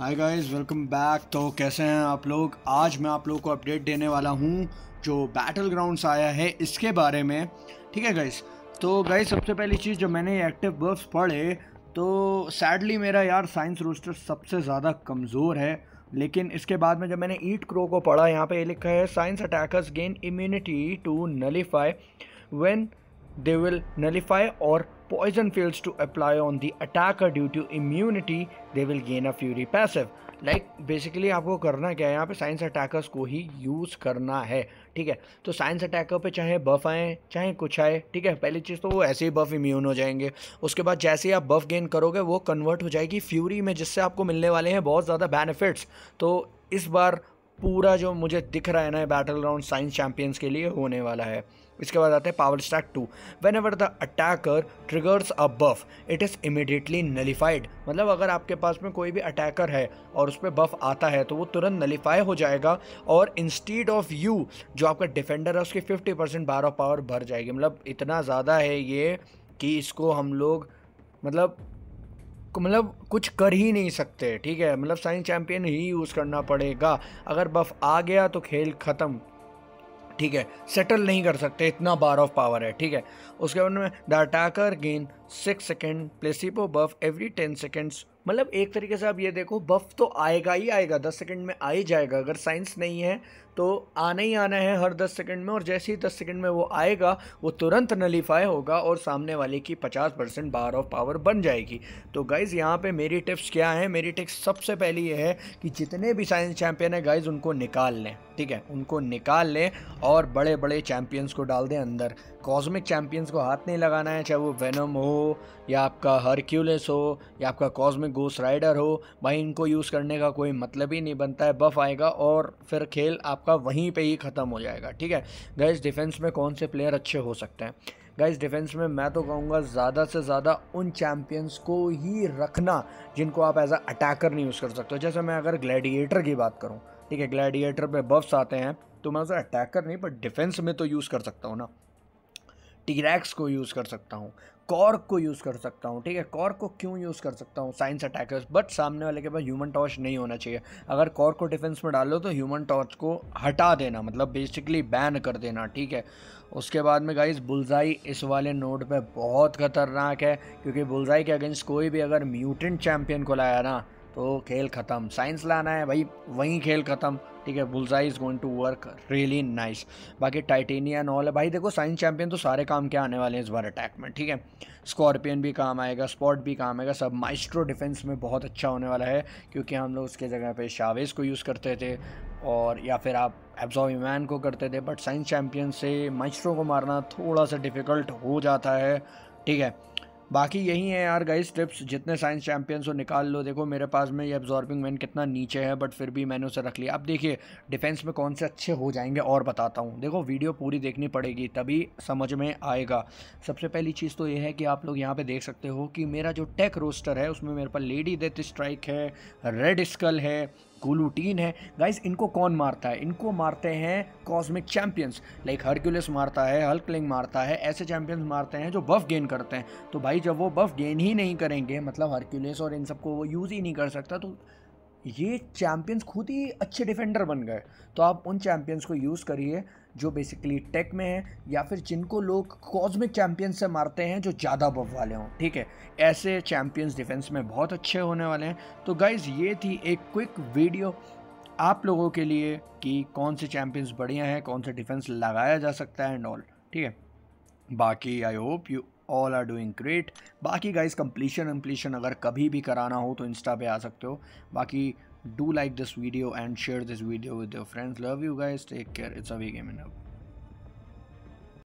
hi guys welcome back तो कैसे हैं आप लोग आज मैं आप लोगों को अपडेट देने वाला हूं जो बैटल ग्राउंड्स आया है इसके बारे में ठीक है गाइस तो गाइस सबसे पहली चीज़ जब मैंने एक्टिव बर्फ पढ़े तो सैडली मेरा यार साइंस रोस्टर सबसे ज़्यादा कमज़ोर है लेकिन इसके बाद में जब मैंने ईट क्रो को पढ़ा यहाँ पर ये लिखा है science attackers gain immunity to nullify when they will nullify और poison fails to apply on the attacker due to immunity they will gain a fury passive like like, basically आपको करना क्या है यहाँ पे साइंस अटैकर्स को ही use करना है ठीक है तो साइंस अटैकर पे चाहे बफ आए चाहे कुछ आए ठीक है पहली चीज़ तो वो ऐसे ही बफ इम्यून हो जाएंगे उसके बाद जैसे ही आप बफ गेन करोगे वो कन्वर्ट हो जाएगी फ्यूरी में जिससे आपको मिलने वाले हैं बहुत ज़्यादा बेनिफिट्स तो इस बार पूरा जो मुझे दिख रहा है ना बैटल ग्राउंड साइंस चैम्पियंस के लिए होने वाला है इसके बाद आते हैं power stack two whenever the attacker triggers a buff it is immediately nullified मतलब अगर आपके पास में कोई भी अटैकर है और उस पर बफ आता है तो वो तुरंत नलीफाई हो जाएगा और इंस्टीड ऑफ यू जो आपका डिफेंडर है उसकी fifty percent bar of power भर जाएगी मतलब इतना ज़्यादा है ये कि इसको हम लोग मतलब मतलब कुछ कर ही नहीं सकते ठीक है मतलब साइन चैम्पियन ही यूज़ करना पड़ेगा अगर बफ आ गया तो खेल ख़त्म ठीक है सेटल नहीं कर सकते इतना बार ऑफ पावर है ठीक है उसके बाद में the attacker gain six second प्लेसिपो बफ एवरी टेन सेकेंड्स मतलब एक तरीके से आप ये देखो बफ तो आएगा ही आएगा दस सेकेंड में आ ही जाएगा अगर साइंस नहीं है तो आना ही आना है हर दस सेकेंड में और जैसे ही दस सेकेंड में वो आएगा वो तुरंत नलीफाई होगा और सामने वाले की पचास परसेंट बार ऑफ पावर बन जाएगी तो गाइज़ यहाँ पर मेरी टिप्स क्या है मेरी टिप्स सबसे पहली ये है कि जितने भी साइंस चैम्पियन है गाइज़ उनको निकाल लें ठीक है उनको निकाल लें और बड़े बड़े चैम्पियंस को डाल दें अंदर कॉस्मिक चैम्पियंस को हाथ नहीं लगाना है चाहे वो वेनम हो या आपका हरक्यूलेस हो या आपका कॉस्मिक गोस राइडर हो भाई इनको यूज़ करने का कोई मतलब ही नहीं बनता है बफ आएगा और फिर खेल आपका आपका वहीं पे ही ख़त्म हो जाएगा ठीक है गैस डिफेंस में कौन से प्लेयर अच्छे हो सकते हैं गैस डिफेंस में मैं तो कहूँगा ज़्यादा से ज़्यादा उन चैम्पियंस को ही रखना जिनको आप एज अ अटैकर नहीं यूज़ कर सकते जैसे मैं अगर ग्लैडिएटर की बात करूँ ठीक है ग्लैडिएटर में बफ्स आते हैं तो मैं उसे अटैकर नहीं बट डिफेंस में तो यूज़ कर सकता हूँ ना टीरैक्स को यूज़ कर सकता हूँ कॉर्क को यूज़ कर सकता हूँ ठीक है कॉर्क को क्यों यूज़ कर सकता हूँ साइंस अटैकर्स बट सामने वाले के पास ह्यूमन टॉर्च नहीं होना चाहिए अगर कॉर्क को डिफेंस में डालो तो ह्यूमन टॉर्च को हटा देना मतलब बेसिकली बैन कर देना ठीक है उसके बाद में गाइस बुलजाई इस वाले नोड पे बहुत खतरनाक है क्योंकि बुलजाई के अगेंस्ट कोई भी अगर म्यूटेंट चैम्पियन को लाया ना तो खेल ख़त्म साइंस लाना है भाई वहीं खेल ख़त्म ठीक है Bullseye is going to work really nice बाकी टाइटेनिया नॉल है भाई देखो साइंस चैम्पियन तो सारे काम के आने वाले हैं इस बार अटैक में ठीक है स्कॉर्पियन भी काम आएगा स्पॉट भी काम आएगा सब माइस्ट्रो डिफेंस में बहुत अच्छा होने वाला है क्योंकि हम लोग उसके जगह पर शावेज़ को यूज़ करते थे और या फिर आप एब्जॉर्व मैन को करते थे बट साइंस चैम्पियन से माइस्ट्रो को मारना थोड़ा सा डिफ़िकल्ट हो जाता है ठीक है बाकी यही है यार गाइस टिप्स जितने साइंस चैम्पियंस हो निकाल लो देखो मेरे पास में ये एब्जॉर्बिंग वैन कितना नीचे है बट फिर भी मैंने उसे रख लिया अब देखिए डिफेंस में कौन से अच्छे हो जाएंगे और बताता हूँ देखो वीडियो पूरी देखनी पड़ेगी तभी समझ में आएगा सबसे पहली चीज़ तो ये है कि आप लोग यहाँ पर देख सकते हो कि मेरा जो टेक रोस्टर है उसमें मेरे पास लेडी डेथ स्ट्राइक है रेड स्कल है गुलूटीन है गाइस इनको कौन मारता है इनको मारते हैं कॉस्मिक चैंपियंस लाइक हरक्यूलिस मारता है हल्कलिंग मारता है ऐसे चैम्पियंस मारते हैं जो बफ गेन करते हैं तो भाई जब वो बफ गेन ही नहीं करेंगे मतलब हर्क्यूलिस और इन सबको वो यूज़ ही नहीं कर सकता तो ये चैम्पियंस खुद ही अच्छे डिफेंडर बन गए तो आप उन चैम्पियंस को यूज़ करिए जो बेसिकली टेक में है या फिर जिनको लोग कॉस्मिक चैम्पियंस से मारते हैं जो ज़्यादा बफ वाले हों ठीक है ऐसे चैम्पियंस डिफेंस में बहुत अच्छे होने वाले हैं तो गाइज़ ये थी एक क्विक वीडियो आप लोगों के लिए कि कौन से चैम्पियंस बढ़िया हैं कौन सा डिफेंस लगाया जा सकता है एंड ऑल ठीक है बाकी I hope you all are doing great बाकी गाइज़ कम्प्लीशन वम्प्लीशन अगर कभी भी कराना हो तो इंस्टा पे आ सकते हो बाकी do like this video and share this video with your friends love you guys take care it's avi gaming hub